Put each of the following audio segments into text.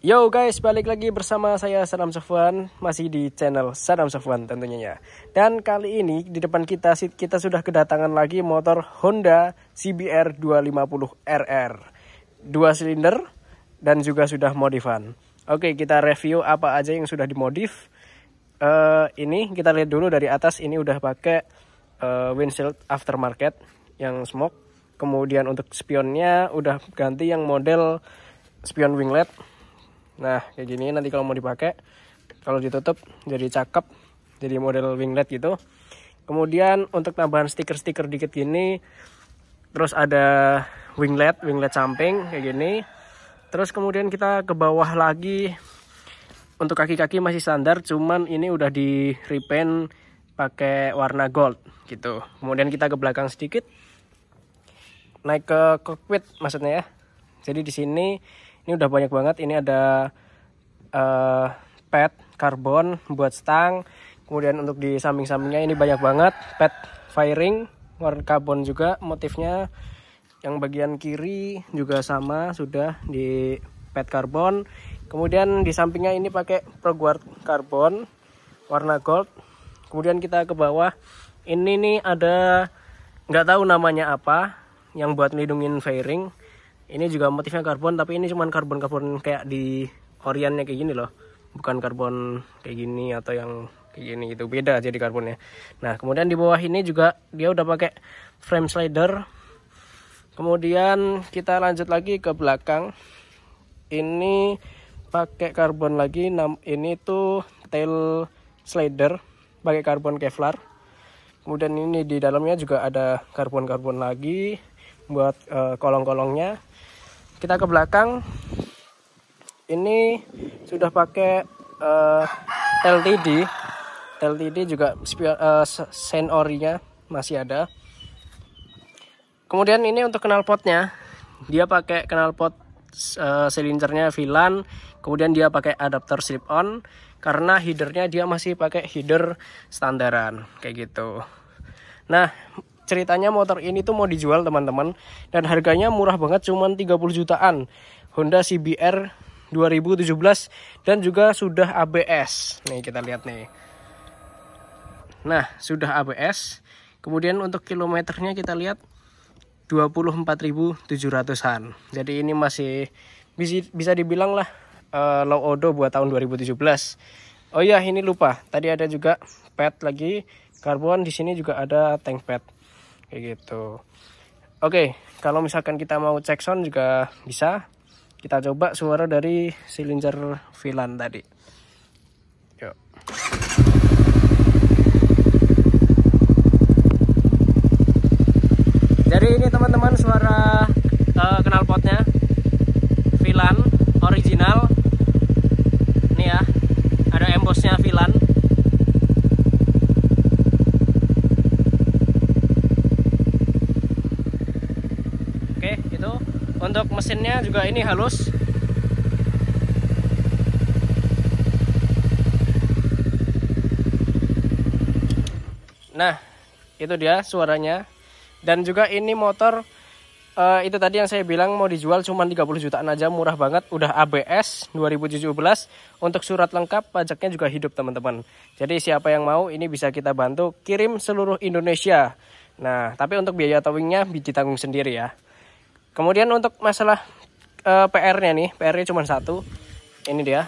Yo guys, balik lagi bersama saya Saddam Sofwan Masih di channel Saddam Sofwan tentunya ya Dan kali ini di depan kita kita sudah kedatangan lagi motor Honda CBR 250RR Dua silinder dan juga sudah modifan Oke kita review apa aja yang sudah dimodif uh, Ini kita lihat dulu dari atas ini udah pakai uh, windshield aftermarket yang smoke kemudian untuk spionnya udah ganti yang model spion winglet Nah, kayak gini nanti kalau mau dipakai, kalau ditutup jadi cakep, jadi model winglet gitu. Kemudian untuk tambahan stiker-stiker dikit gini, terus ada winglet, winglet samping kayak gini. Terus kemudian kita ke bawah lagi. Untuk kaki-kaki masih standar, cuman ini udah di repaint pakai warna gold gitu. Kemudian kita ke belakang sedikit. Naik ke cockpit maksudnya ya. Jadi di sini ini udah banyak banget ini ada uh, pet karbon buat stang kemudian untuk di samping-sampingnya ini banyak banget pet firing warna karbon juga motifnya yang bagian kiri juga sama sudah di pet karbon kemudian di sampingnya ini pakai proguard karbon warna gold kemudian kita ke bawah ini nih ada nggak tahu namanya apa yang buat melindungi fairing ini juga motifnya karbon tapi ini cuman karbon karbon kayak di oriannya kayak gini loh bukan karbon kayak gini atau yang kayak gini gitu beda jadi karbonnya nah kemudian di bawah ini juga dia udah pakai frame slider kemudian kita lanjut lagi ke belakang ini pakai karbon lagi ini tuh tail slider pakai karbon kevlar kemudian ini di dalamnya juga ada karbon karbon lagi buat eh, kolong-kolongnya kita ke belakang ini sudah pakai uh, eh, LTD LTD juga uh, eh, orinya masih ada kemudian ini untuk knalpotnya dia pakai knalpot uh, eh, silindernya VLAN kemudian dia pakai adapter slip on karena headernya dia masih pakai header standaran kayak gitu nah ceritanya motor ini tuh mau dijual teman-teman dan harganya murah banget cuman 30 jutaan Honda CBR 2017 dan juga sudah ABS nih kita lihat nih nah sudah ABS kemudian untuk kilometernya kita lihat 24.700an jadi ini masih bisa dibilang lah uh, low odo buat tahun 2017 oh iya ini lupa tadi ada juga pet lagi karbon di sini juga ada tank pet kayak gitu oke okay, kalau misalkan kita mau cek sound juga bisa kita coba suara dari silinder VLAN tadi yuk jadi ini teman-teman suara mesinnya juga ini halus nah itu dia suaranya dan juga ini motor uh, itu tadi yang saya bilang mau dijual cuma 30 jutaan aja murah banget udah ABS 2017 untuk surat lengkap pajaknya juga hidup teman-teman jadi siapa yang mau ini bisa kita bantu kirim seluruh Indonesia nah tapi untuk biaya towingnya ditanggung sendiri ya kemudian untuk masalah uh, eh, PR-nya nih PR-nya cuma satu ini dia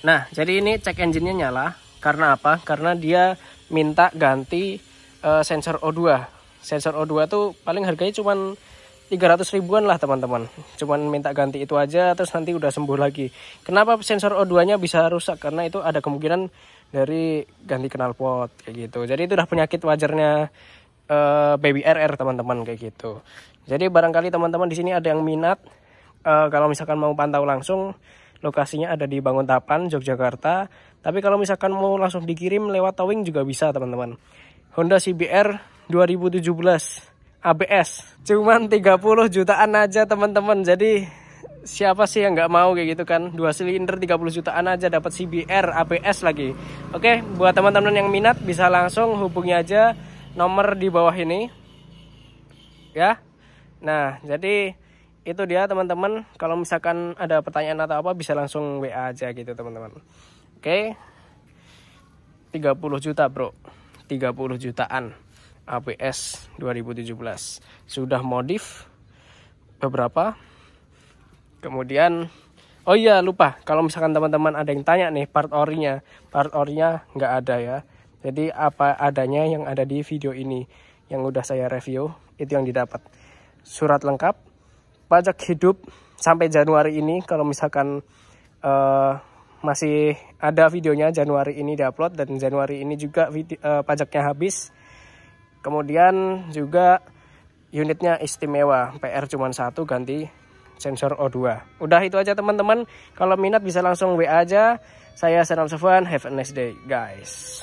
nah jadi ini check engine-nya nyala karena apa karena dia minta ganti uh, sensor O2 sensor O2 tuh paling harganya cuma 300 ribuan lah teman-teman cuman minta ganti itu aja terus nanti udah sembuh lagi kenapa sensor O2 nya bisa rusak karena itu ada kemungkinan dari ganti knalpot kayak gitu jadi itu udah penyakit wajarnya uh, baby RR teman-teman kayak gitu. Jadi barangkali teman-teman di sini ada yang minat uh, kalau misalkan mau pantau langsung lokasinya ada di Bangun Tapan, Yogyakarta. Tapi kalau misalkan mau langsung dikirim lewat towing juga bisa teman-teman. Honda CBR 2017 ABS cuman 30 jutaan aja teman-teman. Jadi siapa sih yang nggak mau kayak gitu kan dua silinder 30 jutaan aja dapat CBR ABS lagi oke buat teman-teman yang minat bisa langsung hubungi aja nomor di bawah ini ya nah jadi itu dia teman-teman kalau misalkan ada pertanyaan atau apa bisa langsung WA aja gitu teman-teman oke 30 juta bro 30 jutaan APS 2017 sudah modif beberapa kemudian oh iya lupa kalau misalkan teman-teman ada yang tanya nih part orinya part orinya nggak ada ya jadi apa adanya yang ada di video ini yang udah saya review itu yang didapat. Surat lengkap, pajak hidup sampai Januari ini kalau misalkan uh, masih ada videonya Januari ini diupload dan Januari ini juga video, uh, eh, pajaknya habis. Kemudian juga unitnya istimewa, PR cuma satu ganti sensor O2. Udah itu aja teman-teman. Kalau minat bisa langsung WA aja. Saya Senam Sofwan. Have a nice day, guys.